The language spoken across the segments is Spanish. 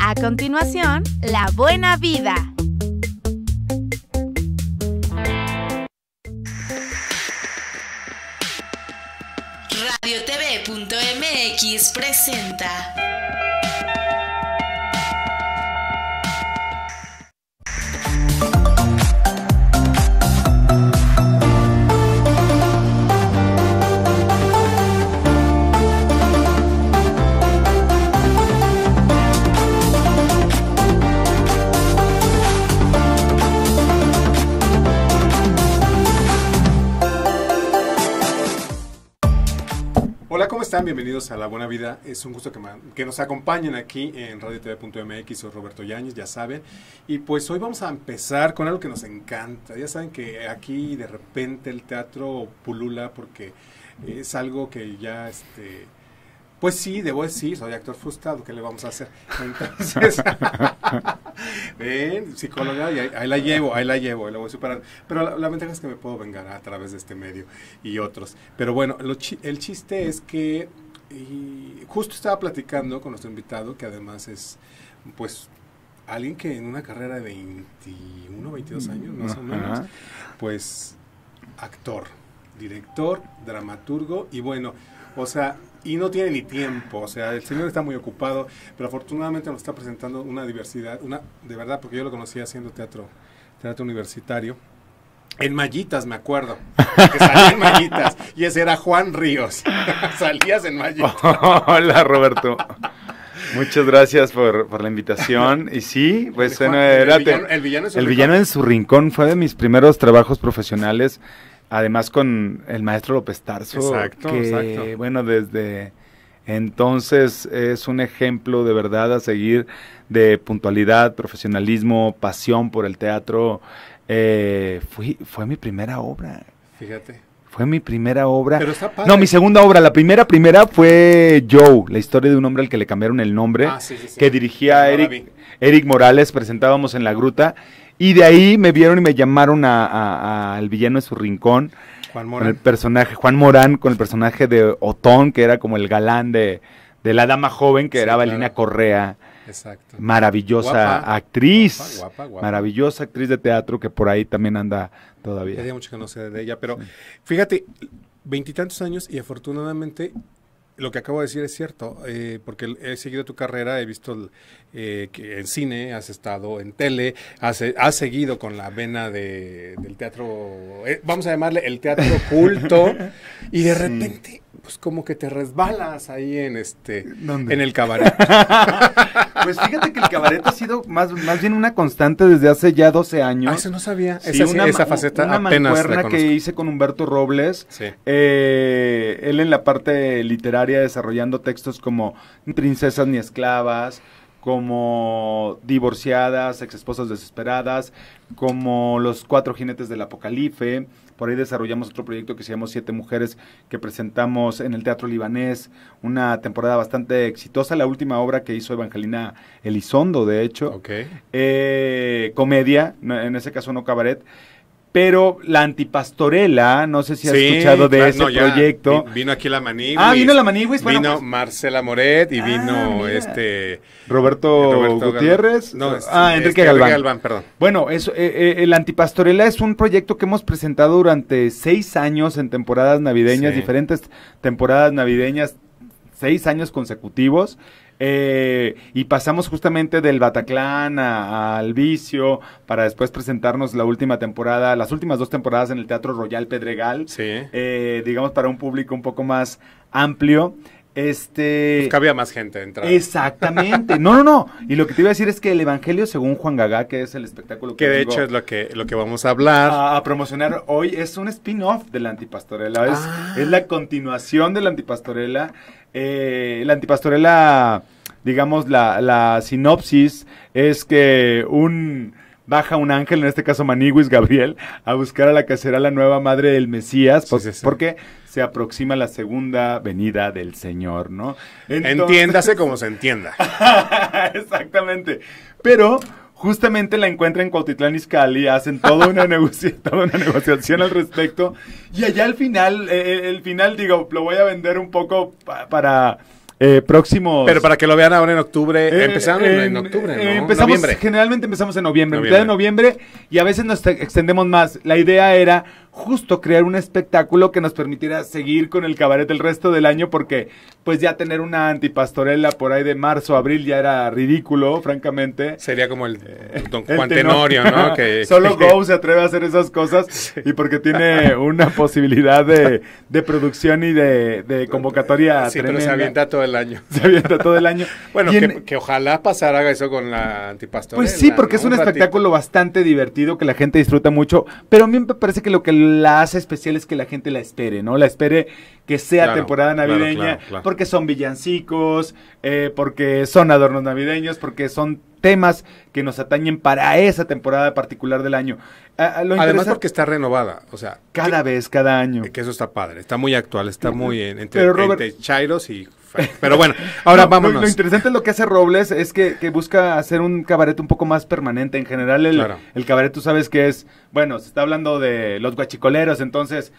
A continuación, la buena vida. RadioTV.mx presenta están? Bienvenidos a La Buena Vida. Es un gusto que, que nos acompañen aquí en Radio radiotv.mx. Soy Roberto Yáñez, ya saben. Y pues hoy vamos a empezar con algo que nos encanta. Ya saben que aquí de repente el teatro pulula porque es algo que ya este, pues sí, debo decir, soy actor frustrado, ¿qué le vamos a hacer? Entonces, ven, psicóloga, ahí, la llevo, ahí la llevo, ahí la voy a superar. Pero la, ventaja es que me puedo vengar a través de este medio y otros. Pero bueno, el chiste es que justo estaba platicando con nuestro invitado, que además es, pues, alguien que en una carrera de 21, 22 mm, años, más o menos, pues, actor, director, dramaturgo, y bueno, o sea, y no tiene ni tiempo, o sea, el señor está muy ocupado, pero afortunadamente nos está presentando una diversidad, una de verdad, porque yo lo conocí haciendo teatro, teatro universitario. En Mallitas, me acuerdo. Que salía en Mallitas. Y ese era Juan Ríos. Salías en Mallitas. Hola, Roberto. Muchas gracias por, la invitación. Y sí, pues el, el villano en su rincón fue de mis primeros trabajos profesionales Además con el maestro López Tarso, que bueno, desde entonces es un ejemplo de verdad a seguir de puntualidad, profesionalismo, pasión por el teatro. Eh, fue mi primera obra. Fíjate. Fue mi primera obra. No, mi segunda obra. La primera, primera fue Joe, la historia de un hombre al que le cambiaron el nombre, ah, que dirigía Eric, Eric Morales. Presentábamos en La Gruta y de ahí me vieron y me llamaron al a, villano de su rincón. Juan Morán. Con el personaje, Juan Morán, con el personaje de Otón, que era como el galán de, la dama joven, que era Valina Correa. Exacto. Maravillosa actriz. maravillosa actriz de teatro que por ahí también anda todavía. Había mucho que no sé de ella, pero fíjate, veintitantos años y afortunadamente lo que acabo de decir es cierto, eh, porque he seguido tu carrera, he visto eh, que en cine, has estado en tele, has, seguido con la vena del teatro, eh, vamos a llamarle el teatro culto, y de repente, pues como que te resbalas ahí en este, en el cabaret. Pues fíjate que el cabaret ha sido más, bien una constante desde hace ya 12 años. Ah, no sabía. Sí, esa, una, faceta una mancuerna que hice con Humberto Robles. Eh, él en la parte literaria desarrollando textos como Princesas ni esclavas, como divorciadas, ex esposas desesperadas, como los cuatro jinetes del apocalipse, por ahí desarrollamos otro proyecto que se llama Siete Mujeres, que presentamos en el Teatro Libanés, una temporada bastante exitosa, la última obra que hizo Evangelina Elizondo, de hecho. Eh, comedia, en ese caso no cabaret pero la antipastorela, no sé si has escuchado de ese proyecto. vino aquí la Ah, vino la vino pues- Marcela Moret y ah, vino este... Roberto, Gutiérrez. No, ah, este, Enrique, Galván. perdón. Bueno, eso eh, eh, el antipastorela es un proyecto que hemos presentado durante seis años en temporadas navideñas, diferentes temporadas navideñas, seis años consecutivos. Eh, y pasamos justamente del Bataclan al Vicio para después presentarnos la última temporada, las últimas dos temporadas en el Teatro Royal Pedregal. Eh, digamos para un público un poco más amplio. Este. Pues cabía más gente entrar Exactamente. No, no, no. Y lo que te iba a decir es que el Evangelio, según Juan Gagá, que es el espectáculo que. Que de hecho es lo que, lo que vamos a hablar. A, promocionar hoy, es un spin-off de la antipastorela. Es, ah. la continuación de la antipastorela. Eh, la antipastorela digamos, la, la sinopsis es que un baja un ángel, en este caso Maniguis Gabriel, a buscar a la que será la nueva madre del Mesías, pues, porque se aproxima la segunda venida del Señor, ¿no? Entiéndase como se entienda. Exactamente. Pero justamente la encuentran en Cuautitlán Izcalli, hacen toda una, una negociación al respecto, y allá al final, eh, eh, el final, digo, lo voy a vender un poco para eh, próximos. Pero para que lo vean ahora en octubre. Eh, empezamos eh, en, octubre, Generalmente empezamos en noviembre, noviembre, de noviembre, y a veces nos extendemos más. La idea era justo crear un espectáculo que nos permitiera seguir con el cabaret el resto del año porque pues ya tener una antipastorela por ahí de marzo, abril ya era ridículo, francamente. Sería como el eh, eh, Don Juan ¿no? que, Solo Go se atreve a hacer esas cosas y porque tiene una posibilidad de, de producción y de, de convocatoria pero se avienta todo el año. Se avienta todo el año. bueno, que, ojalá pasara eso con la antipastorela. Pues sí, porque es un, un espectáculo bastante divertido que la gente disfruta mucho, pero a mí me parece que lo que las especiales que la gente la espere, ¿no? La espere que sea temporada navideña, porque son villancicos, eh, porque son adornos navideños, porque son temas que nos atañen para esa temporada particular del año. Además porque está renovada, o sea, cada vez, cada año. Que eso está padre, está muy actual, está muy entre, Pero Robert, chairos y pero bueno, ahora vamos Lo, interesante de lo que hace Robles es que, busca hacer un cabaret un poco más permanente. En general, el, cabaret tú sabes que es, bueno, se está hablando de los guachicoleros, entonces...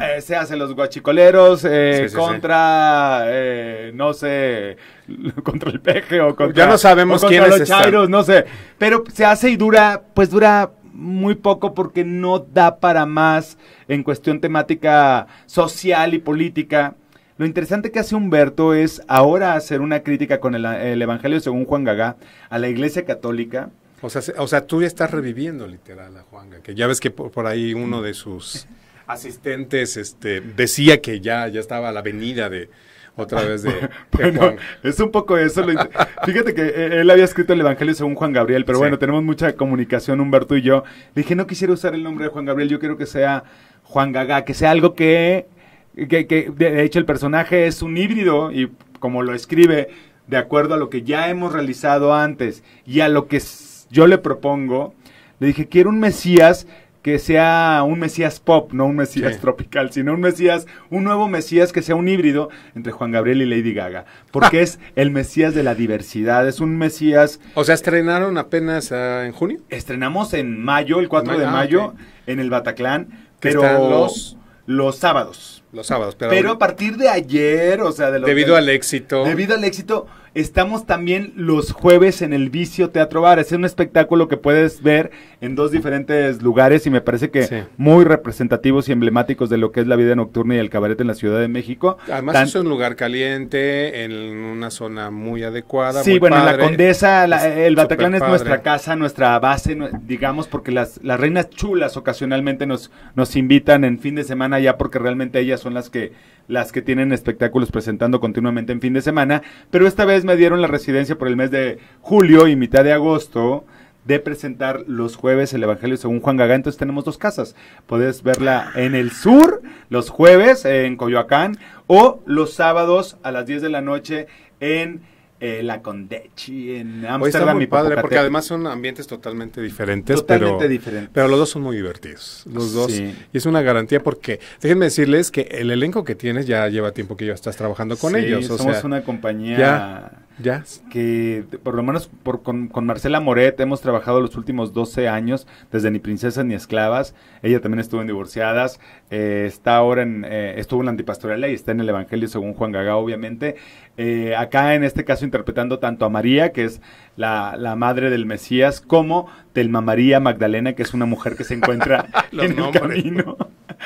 Eh, se hacen los guachicoleros eh, contra, eh, no sé, contra el peje o contra... Ya no sabemos quién los no sé. Pero se hace y dura, pues dura muy poco porque no da para más en cuestión temática social y política. Lo interesante que hace Humberto es ahora hacer una crítica con el, Evangelio según Juan Gagá a la Iglesia Católica. O sea, o sea, tú ya estás reviviendo literal a Juan Gagá, que ya ves que por, ahí uno de sus asistentes este, decía que ya, ya estaba a la venida de, otra vez de, bueno, Es un poco eso. fíjate que eh, él había escrito el Evangelio según Juan Gabriel, pero bueno, tenemos mucha comunicación Humberto y yo. dije, no quisiera usar el nombre de Juan Gabriel, yo quiero que sea Juan Gaga, que sea algo que que, de hecho el personaje es un híbrido y como lo escribe, de acuerdo a lo que ya hemos realizado antes y a lo que yo le propongo, le dije, quiero un Mesías que sea un Mesías pop, no un Mesías tropical, sino un Mesías, un nuevo Mesías que sea un híbrido entre Juan Gabriel y Lady Gaga, porque es el Mesías de la diversidad, es un Mesías... O sea, estrenaron apenas ah, en junio. Estrenamos en mayo, el 4 de ah, mayo, en el Bataclan, pero los... los sábados. Los sábados, pero. a partir de ayer, o sea, Debido al éxito. Debido al éxito, estamos también los jueves en el Vicio Teatro Bar. Es un espectáculo que puedes ver en dos diferentes lugares y me parece que muy representativos y emblemáticos de lo que es la vida nocturna y el cabaret en la Ciudad de México. Además, es un lugar caliente, en una zona muy adecuada. Sí, bueno, la Condesa, el bataclán es nuestra casa, nuestra base, digamos, porque las, las reinas chulas ocasionalmente nos, nos invitan en fin de semana ya porque realmente ellas son las que las que tienen espectáculos presentando continuamente en fin de semana, pero esta vez me dieron la residencia por el mes de julio y mitad de agosto de presentar los jueves el Evangelio según Juan Gagá. Entonces tenemos dos casas. Puedes verla en el sur los jueves en Coyoacán o los sábados a las 10 de la noche en eh, la Condechi en Amsterdam. Hoy muy padre porque además son ambientes totalmente diferentes. Totalmente diferentes. Pero los dos son muy divertidos. Los ah, dos. Y es una garantía porque, déjenme decirles que el elenco que tienes ya lleva tiempo que ya estás trabajando con ellos. O somos una compañía... Ya. Que por lo menos con, Marcela Moret hemos trabajado los últimos 12 años, desde Ni Princesas ni Esclavas. Ella también estuvo en Divorciadas. Eh, está ahora en. Eh, estuvo en la antipastoral y está en el Evangelio según Juan Gaga obviamente. Eh, acá en este caso interpretando tanto a María, que es la, madre del Mesías, como Telma María Magdalena, que es una mujer que se encuentra en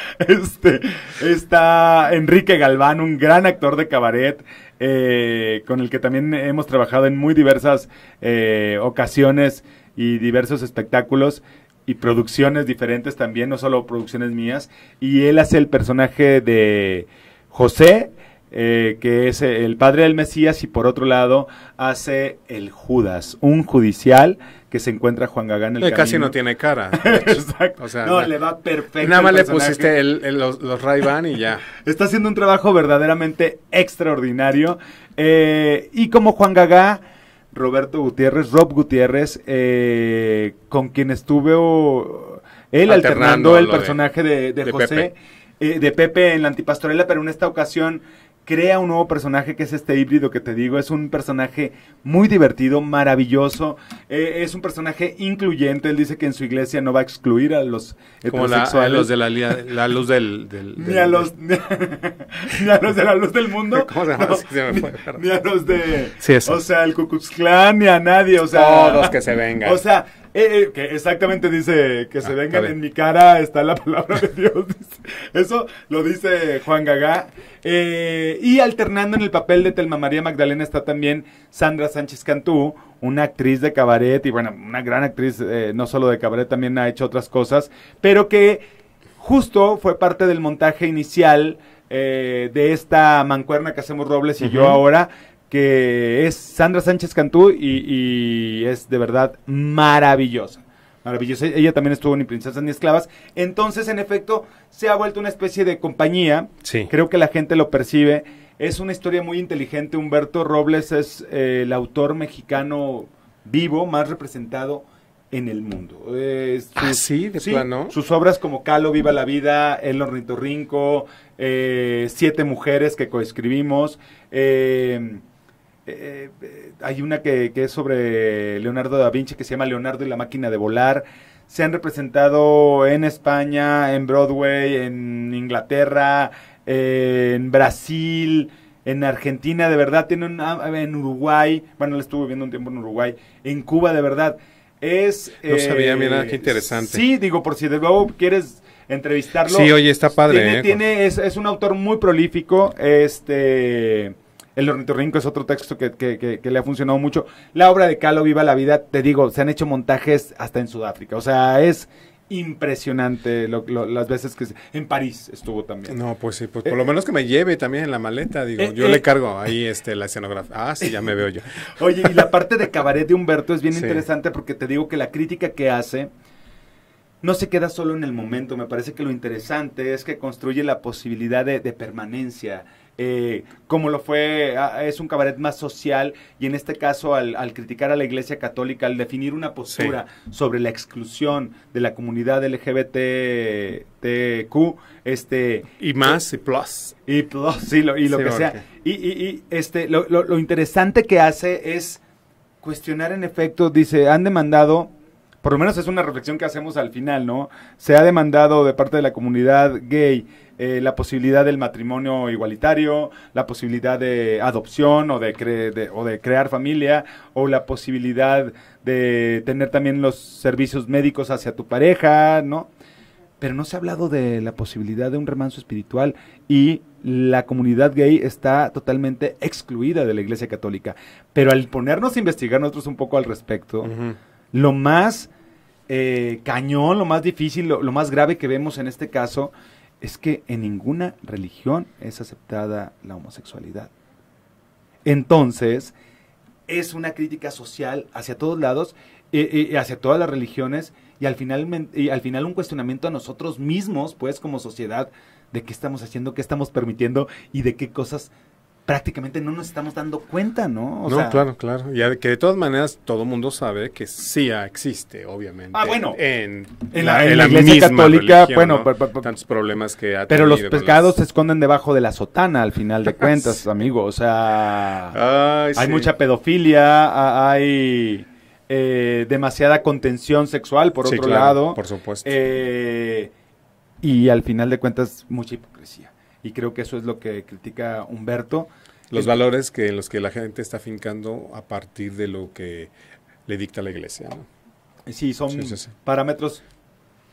este, está Enrique Galván, un gran actor de cabaret, eh, con el que también hemos trabajado en muy diversas eh, ocasiones y diversos espectáculos y producciones diferentes también, no solo producciones mías. Y él hace el personaje de José, eh, que es el padre del Mesías, y por otro lado hace el Judas, un judicial que se encuentra Juan Gagán en el eh, camino. Casi no tiene cara. no, le va perfecto. Nada más le pusiste los, los Ray y ya. Está haciendo un trabajo verdaderamente extraordinario. Eh, y como Juan Gagá, Roberto Gutiérrez, Rob Gutiérrez, con quien estuve él alternando, el personaje de, José. de Pepe en la antipastorela, pero en esta ocasión crea un nuevo personaje que es este híbrido que te digo. Es un personaje muy divertido, maravilloso. Eh, es un personaje incluyente. Él dice que en su iglesia no va a excluir a los Como heterosexuales. a los de la, la luz del, ni a los ni a los de la luz del mundo. ni, a los de. o sea, el Ku ni a nadie. O sea, todos que se vengan. O sea, eh, eh, que exactamente dice que se ah, vengan en mi cara, está la palabra de Dios. Eso lo dice Juan Gagá. Eh, y alternando en el papel de Telma María Magdalena está también Sandra Sánchez Cantú, una actriz de cabaret y bueno, una gran actriz, no solo de cabaret, también ha hecho otras cosas, pero que justo fue parte del montaje inicial de esta mancuerna que hacemos Robles y yo ahora que es Sandra Sánchez Cantú y, es de verdad maravillosa maravillosa. Ella también estuvo ni princesas ni esclavas. Entonces, en efecto, se ha vuelto una especie de compañía. Sí. Creo que la gente lo percibe. Es una historia muy inteligente. Humberto Robles es eh, el autor mexicano vivo más representado en el mundo. Eh, ah, sus, sí, de plano. Sus obras como Calo, Viva la Vida, El Ornitorrinco, eh, Siete Mujeres que coescribimos. Eh, eh, eh, hay una que, es sobre Leonardo da Vinci que se llama Leonardo y la máquina de volar. Se han representado en España, en Broadway, en Inglaterra, eh, en Brasil, en Argentina, de verdad, tiene una, ah, en Uruguay, bueno, la estuve viendo un tiempo en Uruguay, en Cuba, de verdad. Es, no sabía, mira, qué interesante. Sí, digo, por si de nuevo quieres entrevistarlo. Sí, oye, está padre. Tiene, es, es un autor muy prolífico, este el ornitorrinco es otro texto que, le ha funcionado mucho. La obra de Calo, Viva la Vida, te digo, se han hecho montajes hasta en Sudáfrica. O sea, es impresionante las veces que... en París estuvo también. No, pues sí, pues eh, por lo menos que me lleve también en la maleta, digo. Eh, yo le eh. cargo ahí este, la escenografía. Ah, sí, ya me veo yo. Oye, y la parte de cabaret de Humberto es bien interesante porque te digo que la crítica que hace no se queda solo en el momento. Me parece que lo interesante es que construye la posibilidad de permanencia, eh, como lo fue, ah, es un cabaret más social y en este caso al, criticar a la Iglesia Católica, al definir una postura sobre la exclusión de la comunidad LGBTQ, este... Y más, eh, y plus. Y plus, lo, y lo que sea. Y, este, lo interesante que hace es cuestionar en efecto, dice, han demandado por lo menos es una reflexión que hacemos al final, ¿no? Se ha demandado de parte de la comunidad gay eh, la posibilidad del matrimonio igualitario, la posibilidad de adopción o de, o de crear familia, o la posibilidad de tener también los servicios médicos hacia tu pareja, ¿no? Pero no se ha hablado de la posibilidad de un remanso espiritual y la comunidad gay está totalmente excluida de la Iglesia Católica. Pero al ponernos a investigar nosotros un poco al respecto, lo más eh, cañón, lo más difícil, lo, más grave que vemos en este caso es que en ninguna religión es aceptada la homosexualidad. Entonces, es una crítica social hacia todos lados, eh, eh, hacia todas las religiones, y al, final, y al final un cuestionamiento a nosotros mismos, pues como sociedad, de qué estamos haciendo, qué estamos permitiendo y de qué cosas prácticamente no nos estamos dando cuenta, ¿no? no, claro, claro. Y que de todas maneras todo mundo sabe que sí existe, obviamente. Ah, bueno. En, la, Iglesia Católica, bueno, tantos problemas que ha tenido. Pero los pescados se esconden debajo de la sotana, al final de cuentas, amigo. O sea, hay mucha pedofilia, hay eh, demasiada contención sexual, por otro lado. Por supuesto. Eh, y al final de cuentas, mucha hipocresía y creo que eso es lo que critica Humberto. Los valores que los que la gente está fincando a partir de lo que le dicta la iglesia. Sí, son parámetros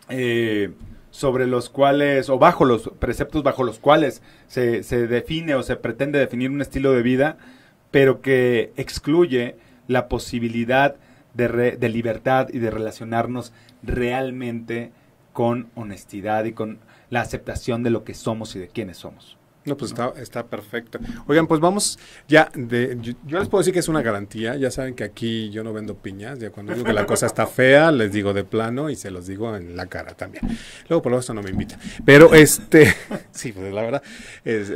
eh, sobre los cuales, o bajo los preceptos bajo los cuales se, se define o se pretende definir un estilo de vida, pero que excluye la posibilidad de, de libertad y de relacionarnos realmente con honestidad y con la aceptación de lo que somos y de quiénes somos. No, pues está, perfecto. Oigan, pues vamos ya de... Yo, les puedo decir que es una garantía. Ya saben que aquí yo no vendo piñas. Ya cuando digo que la cosa está fea, les digo de plano y se los digo en la cara también. Luego, por lo menos, no me invita. Pero este... sí, pues la verdad.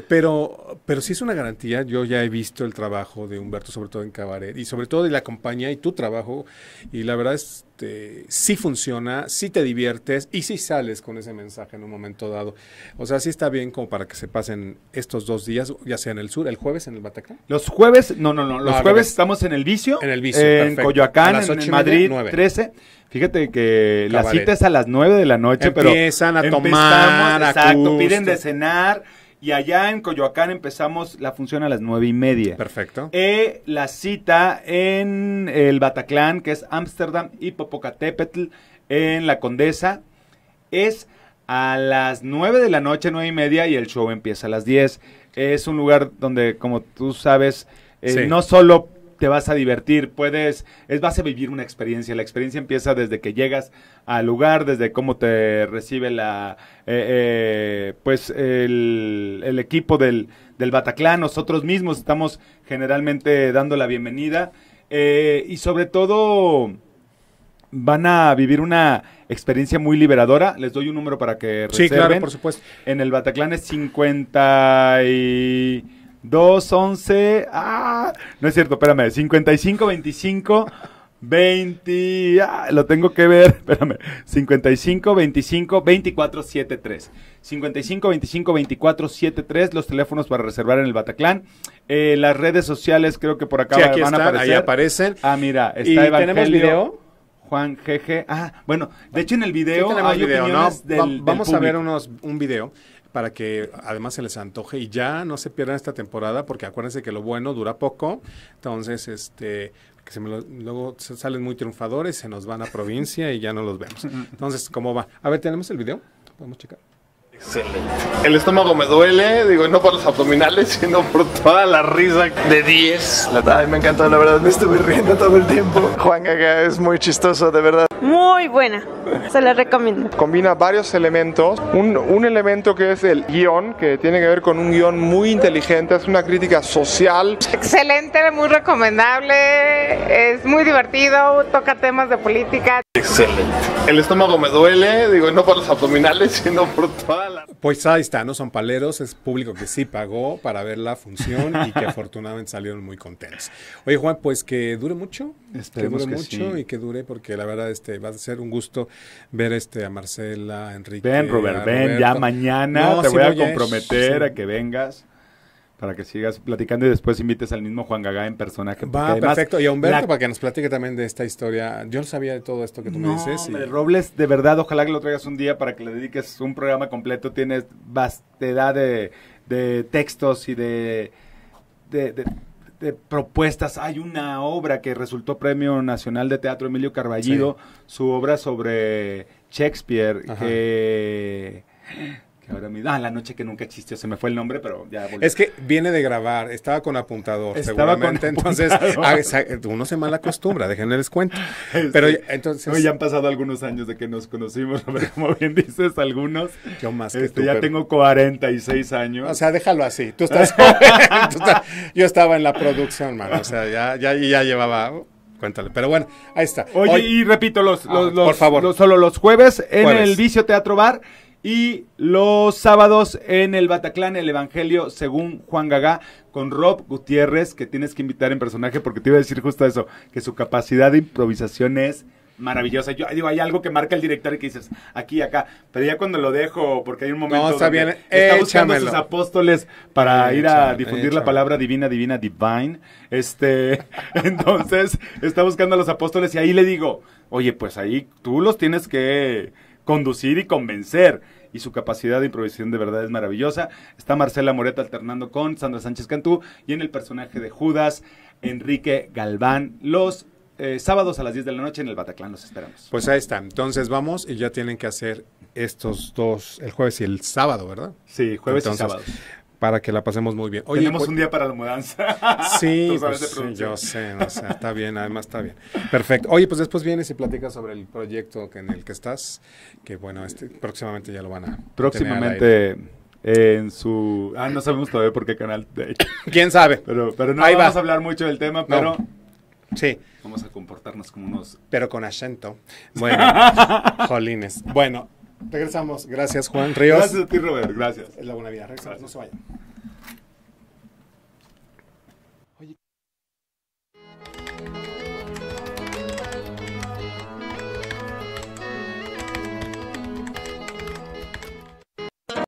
pero, pero sí es una garantía. Yo ya he visto el trabajo de Humberto, sobre todo en Cabaret, y sobre todo de la compañía y tu trabajo. Y la verdad es si este, funciona, si te diviertes y si sales con ese mensaje en un momento dado. O sea, si está bien como para que se pasen estos dos días, ya sea en el sur, el jueves en el Bataclan. Los jueves, no, no, no, los jueves estamos en el vicio. En el vicio. En Coyoacán, en, Madrid, 13. Fíjate que la cita es a las 9 de la noche, Empiezan pero. Empiezan a tomar. Exacto, piden de cenar y allá en Coyoacán empezamos la función a las nueve y media. Perfecto. Y e la cita en el Bataclan, que es Ámsterdam y Popocatépetl, en la Condesa, es a las nueve de la noche, nueve y media, y el show empieza a las 10. Es un lugar donde, como tú sabes, eh, no solo te vas a divertir, puedes, es, vas a vivir una experiencia. La experiencia empieza desde que llegas al lugar, desde cómo te recibe la, eh, eh, pues el, equipo del, del, Bataclan. Nosotros mismos estamos generalmente dando la bienvenida eh, y sobre todo van a vivir una experiencia muy liberadora. Les doy un número para que reserven. por supuesto. En el Bataclan es 50 y... 2, 11. ¡Ah! No es cierto, espérame. 55, 25. 20, lo tengo que ver, espérame, 55 25 24 73. 55 25 24 73, los teléfonos para reservar en el Bataclan. Eh, las redes sociales creo que por acá sí, van a aparecer. Ahí aparecen. Ah, mira, está ¿Y Evangelio, tenemos video? Juan Jeje. Ah, bueno, de hecho en el video vamos a ver unos un video para que además se les antoje y ya no se pierdan esta temporada, porque acuérdense que lo bueno dura poco, entonces este luego salen muy triunfadores, se nos van a provincia y ya no los vemos. Entonces, ¿cómo va? A ver, ¿tenemos el video? Podemos checar. Excelente. El estómago me duele, digo, no por los abdominales, sino por toda la risa de 10. Ay, me encantó, la verdad, me estuve riendo todo el tiempo. Juan Gaga es muy chistoso, de verdad muy buena, se la recomiendo. Combina varios elementos, un, elemento que es el guión, que tiene que ver con un guión muy inteligente, es una crítica social. Excelente, muy recomendable, es muy divertido, toca temas de política. Excelente. El estómago me duele, digo, no por los abdominales, sino por toda la... Pues ahí está, no son paleros, es público que sí pagó para ver la función y que afortunadamente salieron muy contentos. Oye Juan, pues que dure mucho, Esperemos que mucho y que dure porque la verdad es este, va a ser un gusto ver este a Marcela, a Enrique. Ven, Robert, ven, ya mañana te voy a ¿eh? comprometer a que vengas para que sigas platicando y después invites al mismo Juan Gagá en personaje. Va, perfecto. Y a Humberto para que nos platique también de esta historia. Yo no sabía de todo esto que tú me dices. Robles, de verdad, ojalá que lo traigas un día para que le dediques un programa completo. Tienes bastedad de, textos y de de propuestas. Hay una obra que resultó Premio Nacional de Teatro Emilio Carballido, su obra sobre Shakespeare, que Ah, la noche que nunca chisteo, se me fue el nombre, pero ya Es que viene de grabar, estaba con apuntador, Entonces, ah, uno se mal acostumbra, déjenme les cuento. pero entonces. hoy ya han pasado algunos años de que nos conocimos, como bien dices, algunos. Yo más que este, Ya tengo 46 años. O sea, déjalo así. Tú estás, yo estaba en la producción, man O sea, ya, llevaba cuéntale. Pero bueno, ahí está. Oye, y repito, los, ah, favor. solo los jueves en el Vicio Teatro Bar y los sábados en el Bataclan, el Evangelio según Juan Gaga con Rob Gutiérrez, que tienes que invitar en personaje, porque te iba a decir justo eso, que su capacidad de improvisación es maravillosa. Yo digo, hay algo que marca el director y que dices, aquí, acá. Pero ya cuando lo dejo, porque hay un momento no, está bien. está buscando a sus apóstoles para ir a difundir la palabra divina, divina, divine. Este, entonces, está buscando a los apóstoles y ahí le digo, oye, pues ahí tú los tienes que conducir y convencer. Y su capacidad de improvisación de verdad es maravillosa. Está Marcela Moreta alternando con Sandra Sánchez Cantú y en el personaje de Judas, Enrique Galván. Los eh, sábados a las 10 de la noche en el Bataclan los esperamos. Pues ahí está. Entonces vamos y ya tienen que hacer estos dos, el jueves y el sábado, ¿verdad? Sí, jueves y sábado para que la pasemos muy bien. Oye, Tenemos un día para la mudanza. Sí, pues, yo sé, está bien, además está bien. Perfecto. Oye, pues después vienes y platicas sobre el proyecto que, en el que estás, que bueno, este, próximamente ya lo van a... Próximamente en su... Ah, no sabemos todavía por qué canal. ¿Quién sabe? Pero, pero no vamos a hablar mucho del tema, pero... Sí. Vamos a comportarnos como unos... Pero con acento. Bueno, jolines. Bueno, Regresamos. Gracias, Juan Ríos. Gracias a ti, Robert. Gracias. Es la buena vida. Regresamos. No se vayan.